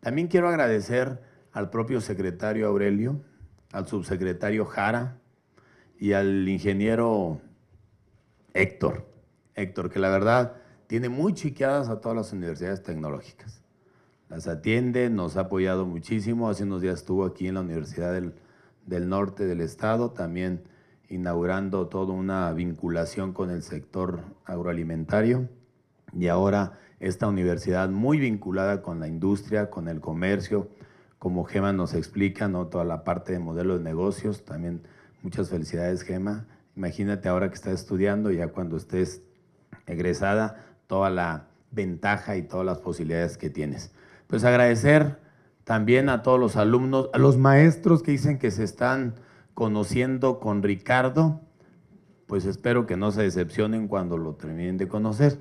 También quiero agradecer al propio secretario Aurelio, al subsecretario Jara y al ingeniero Héctor. Héctor, que la verdad tiene muy chiqueadas a todas las universidades tecnológicas. Las atiende, nos ha apoyado muchísimo. Hace unos días estuvo aquí en la Universidad del, Norte del Estado, también inaugurando toda una vinculación con el sector agroalimentario y ahora esta universidad muy vinculada con la industria, con el comercio, como Gema nos explica, ¿no? toda la parte de modelo de negocios, también muchas felicidades Gema. Imagínate ahora que estás estudiando, ya cuando estés egresada, toda la ventaja y todas las posibilidades que tienes. Pues agradecer también a todos los alumnos, a los maestros que dicen que se están conociendo con Ricardo, pues espero que no se decepcionen cuando lo terminen de conocer.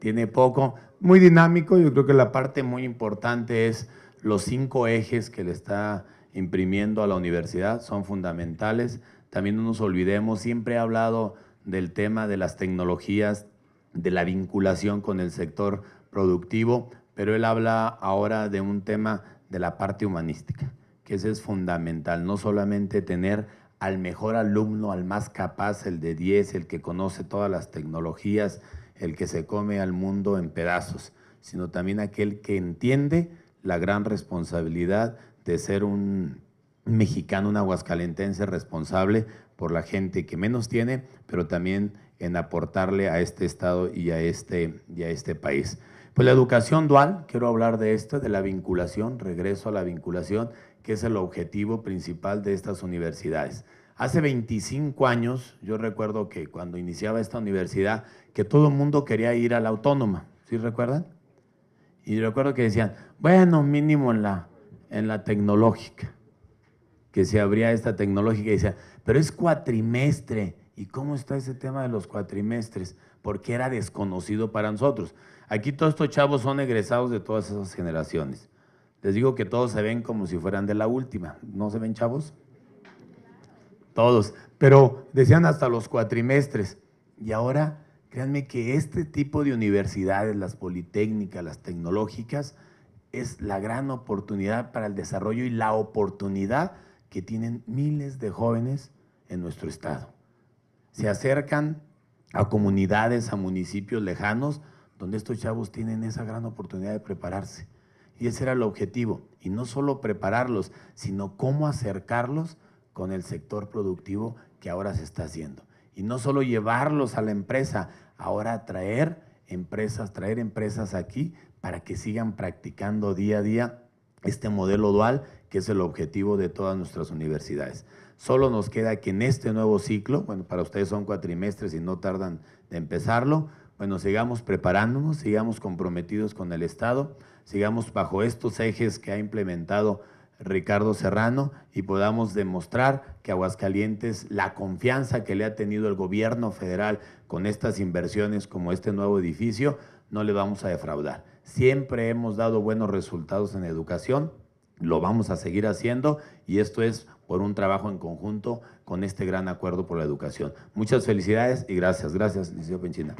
Tiene poco, muy dinámico. Yo creo que la parte muy importante es los cinco ejes que le está imprimiendo a la universidad, son fundamentales. También no nos olvidemos, siempre ha hablado del tema de las tecnologías, de la vinculación con el sector productivo, pero él habla ahora de un tema de la parte humanística, que ese es fundamental, no solamente tener al mejor alumno, al más capaz, el de 10, el que conoce todas las tecnologías, el que se come al mundo en pedazos, sino también aquel que entiende la gran responsabilidad de ser un mexicano, un aguascalentense responsable por la gente que menos tiene, pero también en aportarle a este Estado y a este, este país. Pues la educación dual, quiero hablar de esto, de la vinculación, regreso a la vinculación, que es el objetivo principal de estas universidades. Hace 25 años, yo recuerdo que cuando iniciaba esta universidad, que todo el mundo quería ir a la autónoma, ¿sí recuerdan? Y recuerdo que decían, bueno, mínimo en la, en la tecnológica, que se abría esta tecnológica y decían, pero es cuatrimestre, ¿y cómo está ese tema de los cuatrimestres? Porque era desconocido para nosotros. Aquí todos estos chavos son egresados de todas esas generaciones. Les digo que todos se ven como si fueran de la última, ¿no se ven chavos? todos, pero decían hasta los cuatrimestres. Y ahora, créanme que este tipo de universidades, las politécnicas, las tecnológicas, es la gran oportunidad para el desarrollo y la oportunidad que tienen miles de jóvenes en nuestro estado. Se acercan a comunidades, a municipios lejanos, donde estos chavos tienen esa gran oportunidad de prepararse. Y ese era el objetivo. Y no solo prepararlos, sino cómo acercarlos con el sector productivo que ahora se está haciendo. Y no solo llevarlos a la empresa, ahora traer empresas, traer empresas aquí para que sigan practicando día a día este modelo dual que es el objetivo de todas nuestras universidades. Solo nos queda que en este nuevo ciclo, bueno, para ustedes son cuatrimestres y no tardan de empezarlo, bueno, sigamos preparándonos, sigamos comprometidos con el Estado, sigamos bajo estos ejes que ha implementado Ricardo Serrano y podamos demostrar que Aguascalientes, la confianza que le ha tenido el gobierno federal con estas inversiones como este nuevo edificio, no le vamos a defraudar. Siempre hemos dado buenos resultados en educación, lo vamos a seguir haciendo y esto es por un trabajo en conjunto con este gran acuerdo por la educación. Muchas felicidades y gracias. Gracias, licenciado Penchina.